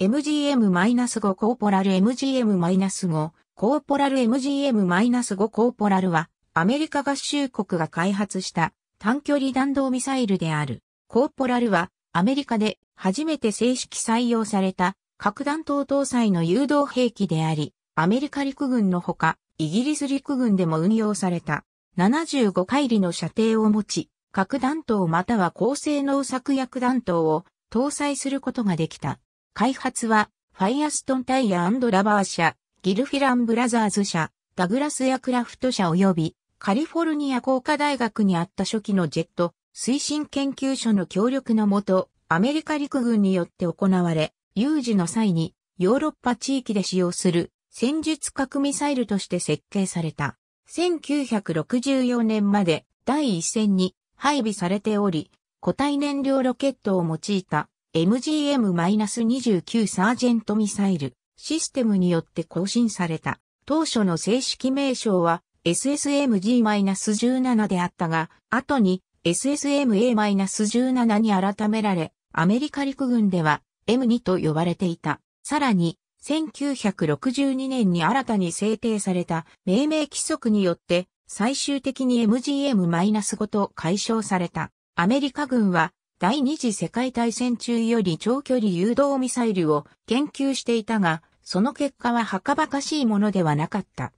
MGM-5 コーポラル MGM-5 コーポラル MGM-5 コーポラルはアメリカ合衆国が開発した短距離弾道ミサイルである。コーポラルはアメリカで初めて正式採用された核弾頭搭載の誘導兵器であり、アメリカ陸軍のほか、イギリス陸軍でも運用された75回りの射程を持ち、核弾頭または高性能作薬弾頭を搭載することができた。開発は、ファイアストンタイヤラバー社、ギルフィランブラザーズ社、ダグラスエクラフト社及び、カリフォルニア工科大学にあった初期のジェット推進研究所の協力のもと、アメリカ陸軍によって行われ、有事の際にヨーロッパ地域で使用する戦術核ミサイルとして設計された。1964年まで第一線に配備されており、固体燃料ロケットを用いた MGM-29 サージェントミサイルシステムによって更新された。当初の正式名称は SSMG-17 であったが、後に SSMA-17 に改められ、アメリカ陸軍では M2 と呼ばれていた。さらに、1962年に新たに制定された命名規則によって最終的に MGM-5 と解消された。アメリカ軍は第二次世界大戦中より長距離誘導ミサイルを研究していたが、その結果ははかばかしいものではなかった。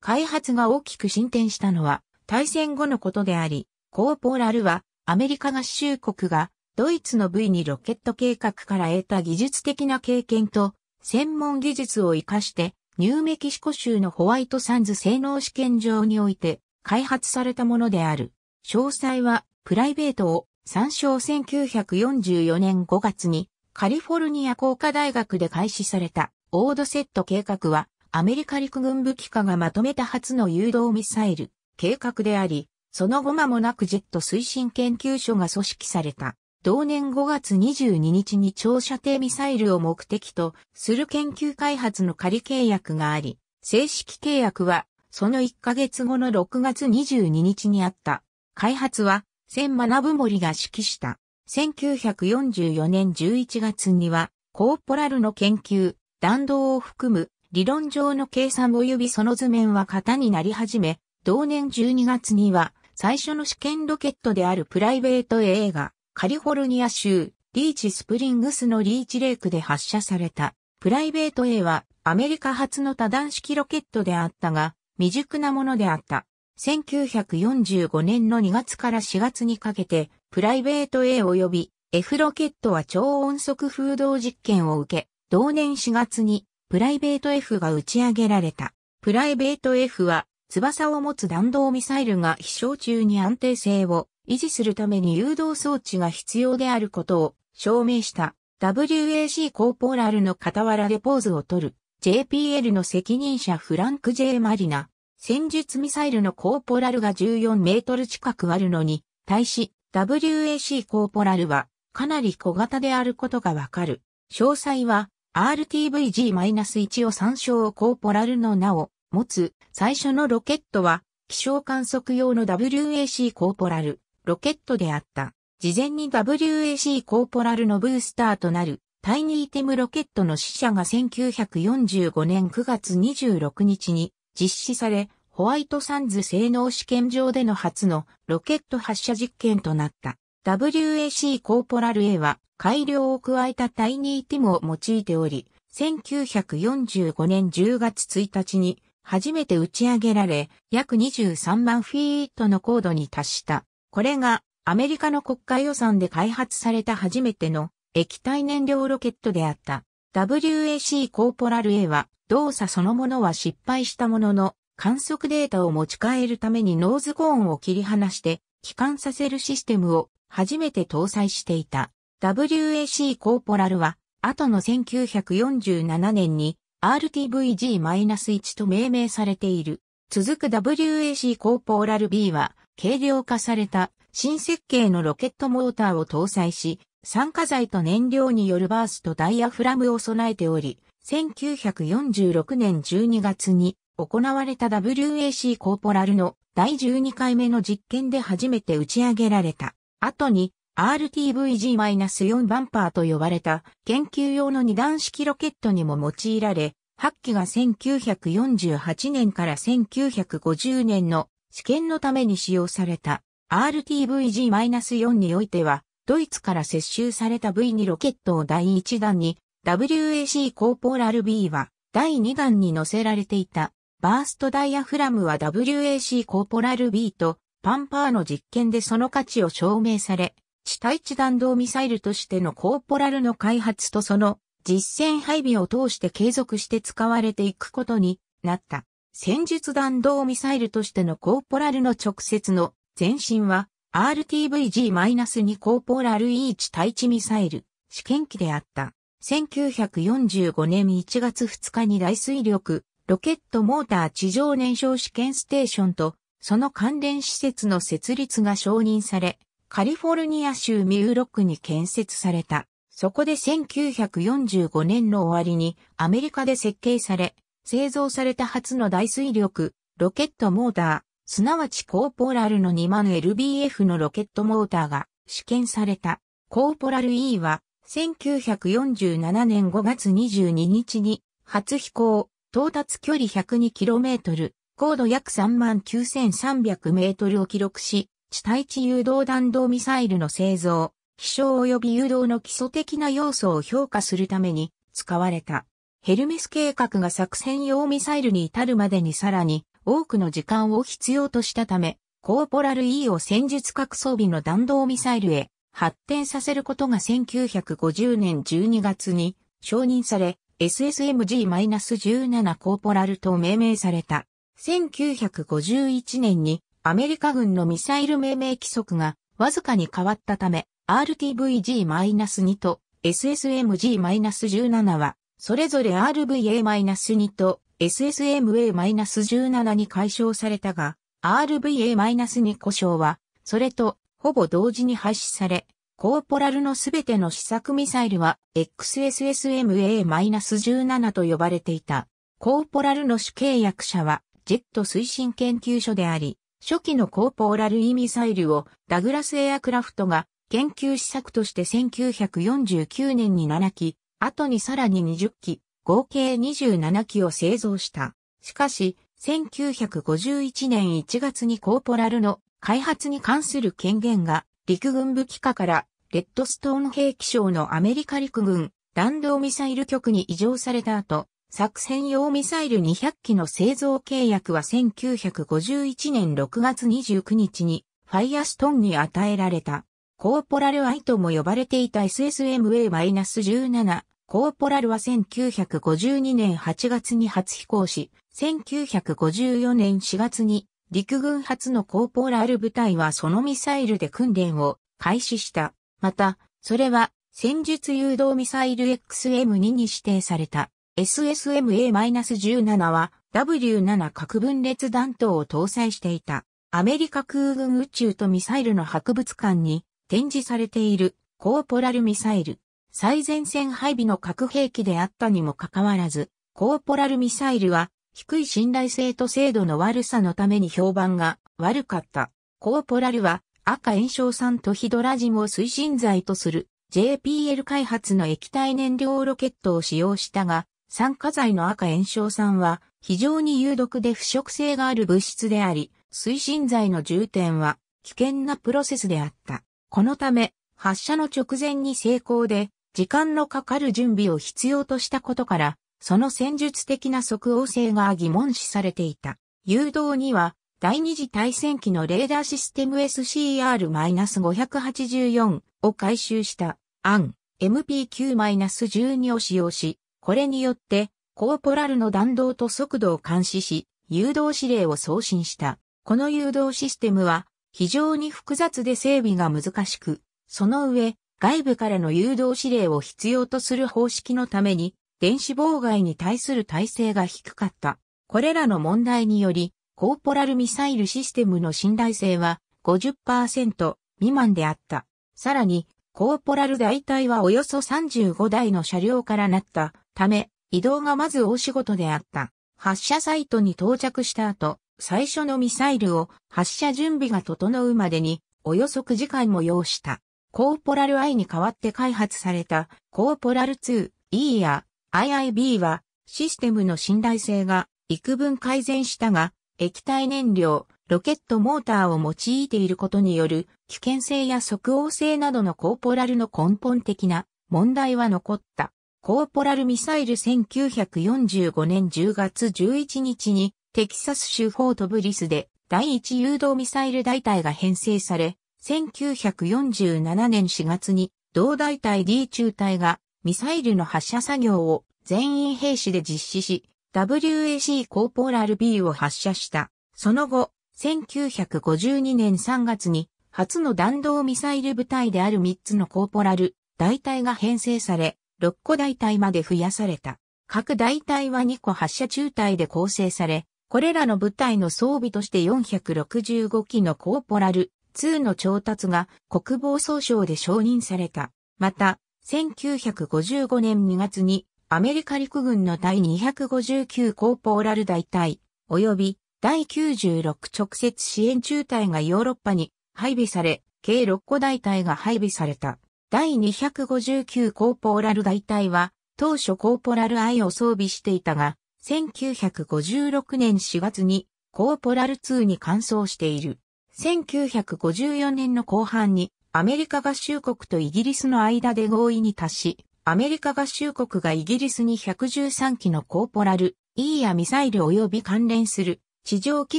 開発が大きく進展したのは大戦後のことであり、コーポラルはアメリカ合衆国がドイツの V2 ロケット計画から得た技術的な経験と専門技術を活かしてニューメキシコ州のホワイトサンズ性能試験場において開発されたものである。詳細はプライベートを参照1944年5月にカリフォルニア工科大学で開始されたオードセット計画はアメリカ陸軍武器化がまとめた初の誘導ミサイル計画であり、その後間もなくジェット推進研究所が組織された。同年5月22日に長射程ミサイルを目的とする研究開発の仮契約があり、正式契約はその1ヶ月後の6月22日にあった。開発は千学森が指揮した。1944年11月には、コーポラルの研究、弾道を含む理論上の計算及びその図面は型になり始め、同年12月には最初の試験ロケットであるプライベート A がカリフォルニア州リーチスプリングスのリーチレイクで発射された。プライベート A はアメリカ初の多段式ロケットであったが未熟なものであった。1945年の2月から4月にかけて、プライベート A 及び F ロケットは超音速風洞実験を受け、同年4月にプライベート F が打ち上げられた。プライベート F は翼を持つ弾道ミサイルが飛翔中に安定性を維持するために誘導装置が必要であることを証明した WAC コーポーラルの傍らでポーズを取る JPL の責任者フランク・ J・ マリナ戦術ミサイルのコーポラルが14メートル近くあるのに、対し WAC コーポラルはかなり小型であることがわかる。詳細は RTV-G-1 を参照コーポラルの名を持つ最初のロケットは気象観測用の WAC コーポラルロケットであった。事前に WAC コーポラルのブースターとなるタイニーテムロケットの死者が1945年9月26日に実施され、ホワイトサンズ性能試験場での初のロケット発射実験となった。WAC コーポラル A は改良を加えたタイニーティムを用いており、1945年10月1日に初めて打ち上げられ、約23万フィートの高度に達した。これがアメリカの国家予算で開発された初めての液体燃料ロケットであった。WAC コーポラル A は動作そのものは失敗したものの、観測データを持ち帰るためにノーズコーンを切り離して帰還させるシステムを初めて搭載していた。WAC コーポラルは、後の1947年に RTVG-1 と命名されている。続く WAC コーポラル B は、軽量化された新設計のロケットモーターを搭載し、酸化剤と燃料によるバースとダイヤフラムを備えており、1946年12月に行われた WAC コーポラルの第12回目の実験で初めて打ち上げられた。後に RTVG-4 バンパーと呼ばれた研究用の二段式ロケットにも用いられ、8機が1948年から1950年の試験のために使用された RTVG-4 においては、ドイツから接収された V2 ロケットを第1弾に WAC コーポラル B は第2弾に載せられていたバーストダイヤフラムは WAC コーポラル B とパンパーの実験でその価値を証明され、地対地弾道ミサイルとしてのコーポラルの開発とその実戦配備を通して継続して使われていくことになった。戦術弾道ミサイルとしてのコーポラルの直接の前身は RTVG-2 コーポラル E 地対地ミサイル試験機であった。1945年1月2日に大水力、ロケットモーター地上燃焼試験ステーションと、その関連施設の設立が承認され、カリフォルニア州ミューロックに建設された。そこで1945年の終わりにアメリカで設計され、製造された初の大水力、ロケットモーター、すなわちコーポラルの2万 LBF のロケットモーターが試験された。コーポラル E は1947年5月22日に初飛行、到達距離 102km、高度約39,300メートルを記録し、地対地誘導弾道ミサイルの製造、飛翔及び誘導の基礎的な要素を評価するために使われた。ヘルメス計画が作戦用ミサイルに至るまでにさらに多くの時間を必要としたため、コーポラル E を戦術核装備の弾道ミサイルへ発展させることが1950年12月に承認され、SSMG-17 コーポラルと命名された。1951年にアメリカ軍のミサイル命名規則がわずかに変わったため、RTVG-2 と SSMG-17 は、それぞれ RVA-2 と SSMA-17 に解消されたが、RVA-2 故障は、それとほぼ同時に廃止され、コーポラルのすべての試作ミサイルは XSSMA-17 と呼ばれていた。コーポラルの主契約者はジェット推進研究所であり、初期のコーポラル E ミサイルをダグラスエアクラフトが研究施策として1949年に7機、後にさらに20機、合計27機を製造した。しかし、1951年1月にコーポラルの開発に関する権限が陸軍部機下からレッドストーン兵器省のアメリカ陸軍弾道ミサイル局に移譲された後、作戦用ミサイル200機の製造契約は1951年6月29日にファイアストンに与えられた。コーポラルアイとも呼ばれていた SSMA-17 コーポラルは1952年8月に初飛行し、1954年4月に陸軍初のコーポーラル部隊はそのミサイルで訓練を開始した。また、それは戦術誘導ミサイル XM2 に指定された SSMA-17 は W7 核分裂弾頭を搭載していた。アメリカ空軍宇宙とミサイルの博物館に展示されているコーポラルミサイル。最前線配備の核兵器であったにもかかわらず、コーポラルミサイルは低い信頼性と精度の悪さのために評判が悪かった。コーポラルは赤炎症酸とヒドラジンを推進剤とする JPL 開発の液体燃料ロケットを使用したが、酸化剤の赤炎症酸は非常に有毒で腐食性がある物質であり、推進剤の重点は危険なプロセスであった。このため、発射の直前に成功で、時間のかかる準備を必要としたことから、その戦術的な即応性が疑問視されていた。誘導には、第二次大戦期のレーダーシステム SCR-584 を回収したン、MP9-12 を使用し、これによってコーポラルの弾道と速度を監視し、誘導指令を送信した。この誘導システムは非常に複雑で整備が難しく、その上、外部からの誘導指令を必要とする方式のために電子妨害に対する耐性が低かった。これらの問題により、コーポラルミサイルシステムの信頼性は50%未満であった。さらに、コーポラル大隊はおよそ35台の車両からなったため、移動がまず大仕事であった。発射サイトに到着した後、最初のミサイルを発射準備が整うまでに、およそ9時間も要した。コーポラル I に代わって開発された、コーポラル 2E や IIB はシステムの信頼性が幾分改善したが、液体燃料、ロケットモーターを用いていることによる危険性や即応性などのコーポラルの根本的な問題は残った。コーポラルミサイル1945年10月11日にテキサス州フォートブリスで第1誘導ミサイル大隊が編成され、1947年4月に同大隊 D 中隊がミサイルの発射作業を全員兵士で実施し、WAC コーポーラル B を発射した。その後、1952年3月に初の弾道ミサイル部隊である3つのコーポラル、大隊が編成され、6個大隊まで増やされた。各大隊は2個発射中隊で構成され、これらの部隊の装備として465機のコーポラル2の調達が国防総省で承認された。また、1955年2月にアメリカ陸軍の第259コーポーラル大隊、及び第96直接支援中隊がヨーロッパに配備され、計6個大隊が配備された。第259コーポーラル大隊は、当初コーポラルイを装備していたが、1956年4月にコーポラル2に換装している。1954年の後半にアメリカ合衆国とイギリスの間で合意に達し、アメリカ合衆国がイギリスに113機のコーポラル、E やミサイル及び関連する地上機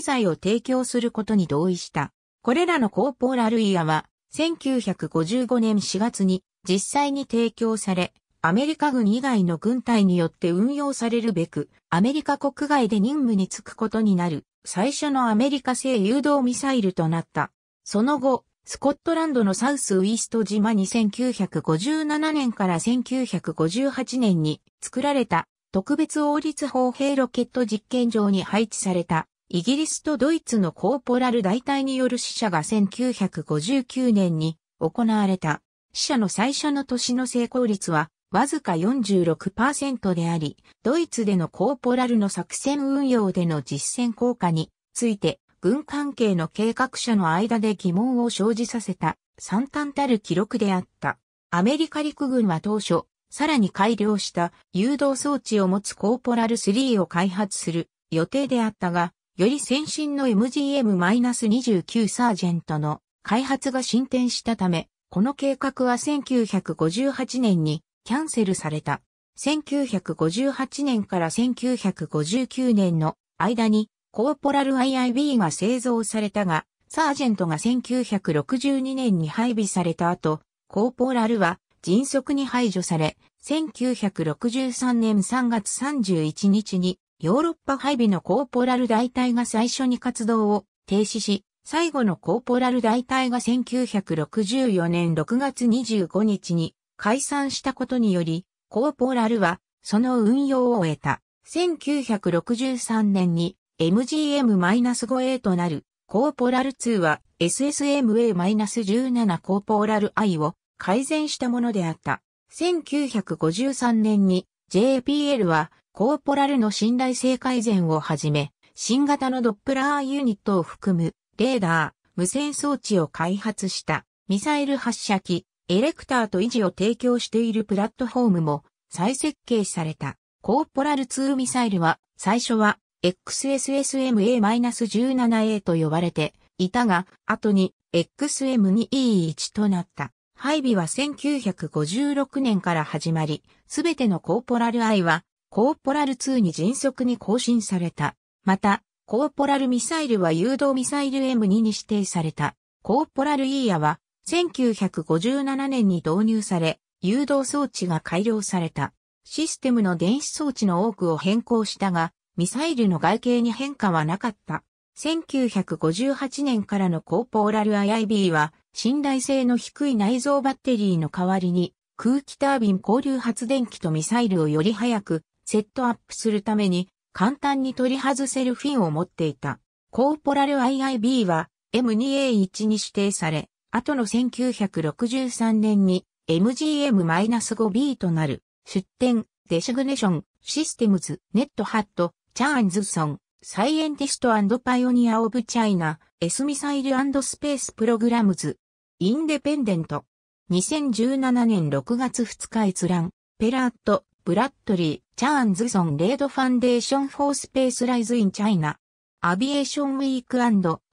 材を提供することに同意した。これらのコーポラルイヤは、1955年4月に実際に提供され、アメリカ軍以外の軍隊によって運用されるべく、アメリカ国外で任務に就くことになる、最初のアメリカ製誘導ミサイルとなった。その後、スコットランドのサウスウィスト島に1957年から1958年に作られた特別王立砲兵ロケット実験場に配置されたイギリスとドイツのコーポラル大隊による死者が1959年に行われた死者の最初の年の成功率はわずか46%であり、ドイツでのコーポラルの作戦運用での実践効果について軍関係の計画者の間で疑問を生じさせた惨憺たる記録であった。アメリカ陸軍は当初、さらに改良した誘導装置を持つコーポラル3を開発する予定であったが、より先進の MGM-29 サージェントの開発が進展したため、この計画は1958年にキャンセルされた。1958年から1959年の間にコーポラル IIB が製造されたが、サージェントが1962年に配備された後、コーポラルは迅速に排除され、1963年3月31日にヨーロッパ配備のコーポラル大隊が最初に活動を停止し、最後のコーポラル大隊が1964年6月25日に解散したことにより、コーポラルはその運用を終えた。1963年に MGM-5A となる、コーポラル2は SSMA-17 コーポラル I を改善したものであった。1953年に JPL はコーポラルの信頼性改善をはじめ、新型のドップラーユニットを含むレーダー、無線装置を開発した、ミサイル発射機、エレクターと維持を提供しているプラットフォームも再設計された。コーポラル2ミサイルは最初は XSSMA-17A と呼ばれていたが、後に XM2E1 となった。配備は1956年から始まり、すべてのコーポラル I は、コーポラル2に迅速に更新された。また、コーポラルミサイルは誘導ミサイル M2 に指定された。コーポラル E やは、1957年に導入され、誘導装置が改良された。システムの電子装置の多くを変更したが、ミサイルの外形に変化はなかった。1958年からのコーポーラル IIB は、信頼性の低い内蔵バッテリーの代わりに、空気タービン交流発電機とミサイルをより早くセットアップするために、簡単に取り外せるフィンを持っていた。コーポラル IIB は M2A1 に指定され、後の1963年に MGM-5B となる出展デシグネションシステムズネットハットチャーンズソン、サイエンティストパイオニア・オブ・チャイナ、S ミサイルスペース・プログラムズ、インデペンデント。2017年6月2日閲覧、ペラット、ブラッドリー、チャーンズソン・レード・ファンデーション・フォー・スペース・ライズ・イン・チャイナ、アビエーション・ウィーク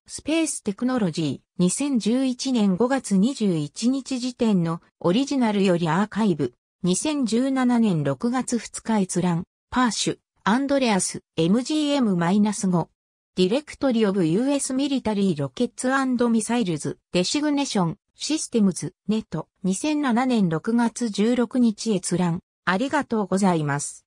スペース・テクノロジー、2011年5月21日時点のオリジナルよりアーカイブ、2017年6月2日閲覧、パーシュ。アンドレアス MGM-5 ディレクトリオブ US ミリタリーロケッツミサイルズデシグネションシステムズネット2007年6月16日閲覧ありがとうございます。